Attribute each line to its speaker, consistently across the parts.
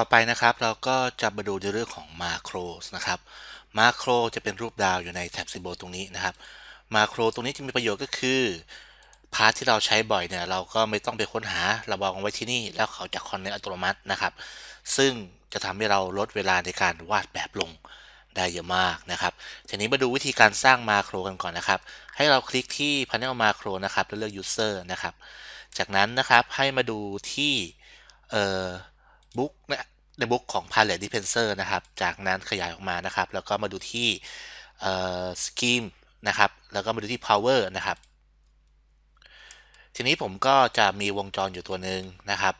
Speaker 1: ต่อไปนะครับ เราก็จะมาดูในเรื่องของมาโครนะครับมาโครจะเป็นรูปดาวอยู่ในแท็บซิมโบลตรงนี้นะครับมาโคร ตรงนี้จะมีประโยชน์ก็คือ พาร์ทที่เราใช้บ่อย เนี่ย เราก็ไม่ต้องไปค้นหาเราบอกไว้ที่นี่ แล้วเขาจะคอนเนคอัตโนมัตินะครับ ซึ่งจะทำให้เราลดเวลาในการวาดแบบลงได้เยอะมากนะครับทีนี้มาดูวิธีการสร้างมาโคร กันก่อนนะครับ ให้เราคลิกที่ panel macro นะครับ แล้วเลือก user นะครับ จากนั้นนะครับให้มาดูที่เอ่อบุ๊กนะในบุ๊กของ Palette Dispenser นะครับ จากนั้นขยายออกมานะครับ แล้วก็มาดูที่ Scheme นะครับ แล้วก็มาดูที่ Power นะครับ ทีนี้ผมก็จะมีวงจรอยู่ตัวหนึ่งนะครับ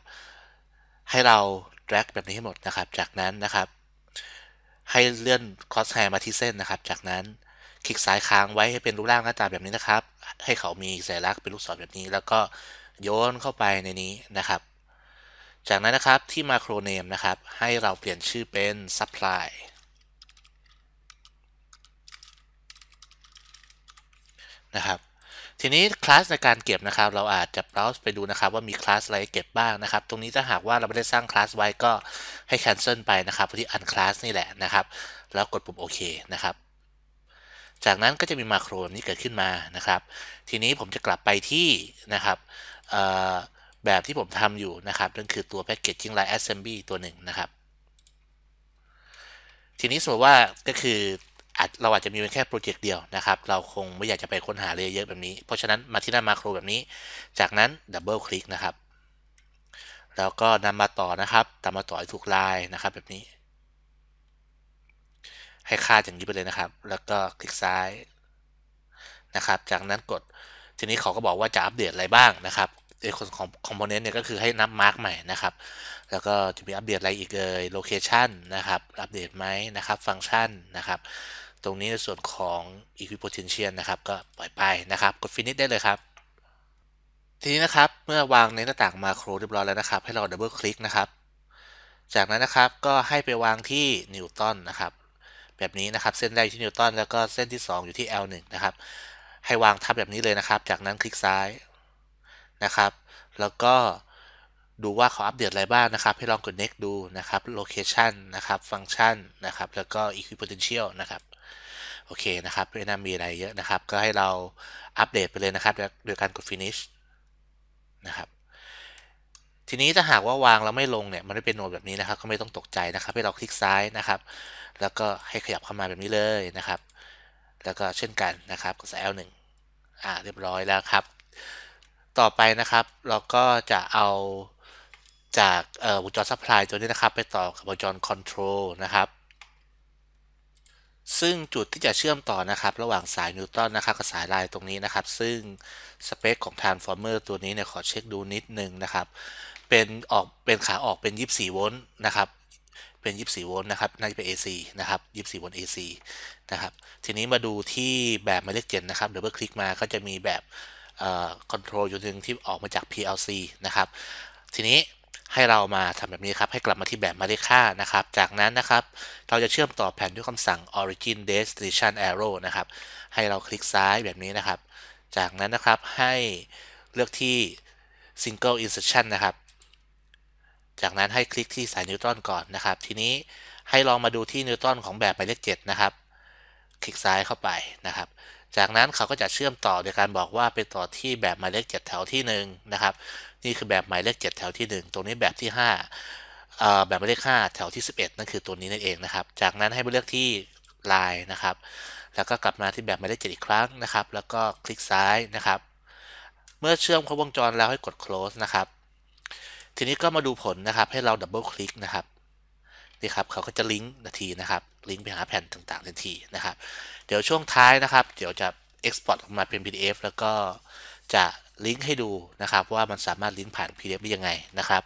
Speaker 1: ให้เรา drag แบบนี้ให้หมดนะครับ จากนั้นนะครับ ให้เลื่อน crosshair มาที่เส้นนะครับ จากนั้นคลิกซ้ายค้างไว้ให้เป็นรูปร่างหน้าตาแบบนี้นะครับ ให้เขามีสัญลักษณ์เป็นลูกศรแบบนี้ แล้วก็โยนเข้าไปในนี้นะครับจากนั้นนะครับที่ macro name นะครับให้เราเปลี่ยนชื่อเป็น supply นะครับทีนี้คลาสในการเก็บนะครับ เราอาจจะ browse ไปดูนะครับว่ามีคลาสอะไรเก็บบ้างนะครับ ตรงนี้ถ้าหากว่าเราไม่ได้สร้างคลาสไว้ก็ให้ cancel ไปนะครับ ที่ unclass นี่แหละนะครับ แล้วกดปุ่มโอเคนะครับจากนั้นก็จะมีมาโครแบบนี้เกิดขึ้นมานะครับ ทีนี้ผมจะกลับไปที่นะครับแบบที่ผมทำอยู่นะครับนั่นคือตัว packaging line assembly ตัวหนึ่งนะครับทีนี้สมมติว่าก็คือเราอาจจะมีเพียงแค่โปรเจกต์เดียวนะครับ เราคงไม่อยากจะไปค้นหาเลเยอร์แบบนี้ เพราะฉะนั้นมาที่หน้ามาโครแบบนี้ จากนั้นดับเบิลคลิกนะครับแล้วก็นำมาต่อนะครับตามมาต่อให้ถูกลน์นะครับแบบนี้ ให้ค่าอย่างนี้ไปเลยนะครับ แล้วก็คลิกซ้ายนะครับ จากนั้นกดทีนี้เขาก็บอกว่าจะอัปเดตอะไรบ้างนะครับไอคนของคอมโพเนนต์เนี่ยก็คือให้นับมาร์กใหม่นะครับ แล้วก็จะมีอัปเดตอะไรอีกเลย โลเคชันนะครับ อัปเดตไหมนะครับ ฟังก์ชันนะครับ ตรงนี้ในส่วนของ equipotential นะครับก็ปล่อยไปนะครับ กด finish ได้เลยครับ ทีนี้นะครับ เมื่อวางในหน้าต่างมาโครเรียบร้อยแล้วนะครับ ให้เราดับเบิลคลิกนะครับ จากนั้นนะครับก็ให้ไปวางที่นิวตันนะครับ แบบนี้นะครับเส้นแรกที่นิวตันแล้วก็เส้นที่ 2 อยู่ที่ L1 นะครับ ให้วางทับแบบนี้เลยนะครับ จากนั้นคลิกซ้ายนะครับแล้วก็ดูว่าเขาอัปเดตอะไรบ้างนะครับ ให้ลองกด next ดูนะครับ location นะครับ function นะครับ แล้วก็ equipotential นะครับ โอเคนะครับไม่น่ามีอะไรเยอะนะครับ ก็ให้เราอัปเดตไปเลยนะครับ โดยการกด finish นะครับ ทีนี้ถ้าหากว่าวางแล้วไม่ลงเนี่ย มันไม่เป็นโนดแบบนี้นะครับ ก็ไม่ต้องตกใจนะครับ ให้เราคลิกซ้ายนะครับ แล้วก็ให้ขยับเข้ามาแบบนี้เลยนะครับ แล้วก็เช่นกันนะครับกด L1 อ่า เรียบร้อยแล้วครับต่อไปนะครับ เราก็จะเอาจากวงจรซัพพลายตัวนี้นะครับ ไปต่อกับวงจรคอนโทรลนะครับ ซึ่งจุดที่จะเชื่อมต่อนะครับ ระหว่างสายนิวตันนะครับกับสายลายตรงนี้นะครับ ซึ่ง สเปคของทา์นฟอร์เมอร์ตัวนี้เนี่ยขอเช็คดูนิดนึงนะครับ เป็นออกเป็นขาออกเป็น 24 โวลต์นะครับเป็น 24 โวลต์นะครับน่าจะเป็น AC นะครับ 24 โวลต์ AC นะครับ ทีนี้มาดูที่แบบหมายเลขเจ็ดนะครับเดี๋ยวเพื่อคลิกมาก็จะมีแบบคอนโทรลจนึ่งที่ออกมาจาก PLC นะครับ ทีนี้ให้เรามาทำแบบนี้ครับ ให้กลับมาที่แบบมาด้ค่านะครับ จากนั้นนะครับเราจะเชื่อมต่อแผนด้วยคำสั่ง origin destination arrow นะครับ ให้เราคลิกซ้ายแบบนี้นะครับ จากนั้นนะครับให้เลือกที่ single insertion นะครับ จากนั้นให้คลิกที่สายนิวตันก่อนนะครับ ทีนี้ให้ลองมาดูที่นิวตันของแบบหมายเลข7นะครับ คลิกซ้ายเข้าไปนะครับจากนั้นเขาก็จะเชื่อมต่อโดยการบอกว่าไปต่อที่แบบหมายเลข7แถวที่1นะครับนี่คือแบบหมายเลข7แถวที่ 1 ตรงนี้แบบที่5แบบหมายเลข5แถวที่ 11นั่นคือตัวนี้นั่นเองนะครับ จากนั้นให้ไปเลือกที่ลายนะครับ แล้วก็กลับมาที่แบบหมายเลข7อีกครั้งนะครับ แล้วก็คลิกซ้ายนะครับ เมื่อเชื่อมครบวงจรแล้วให้กด close นะครับทีนี้ก็มาดูผลนะครับให้เราดับเบิลคลิกนะครับี่ครับ เขาก็จะ ลิงก์นาทีนะครับ ลิงก์ไปหาแผ่นต่างๆทันทีนะครับ เดี๋ยวช่วงท้ายนะครับ เดี๋ยว จะ Export ออกมาเป็น PDF แล้วก็จะ ลิงก์ให้ดูนะครับ ว่ามันสามารถลิงก์ผ่าน PDF ได้ยังไงนะครับ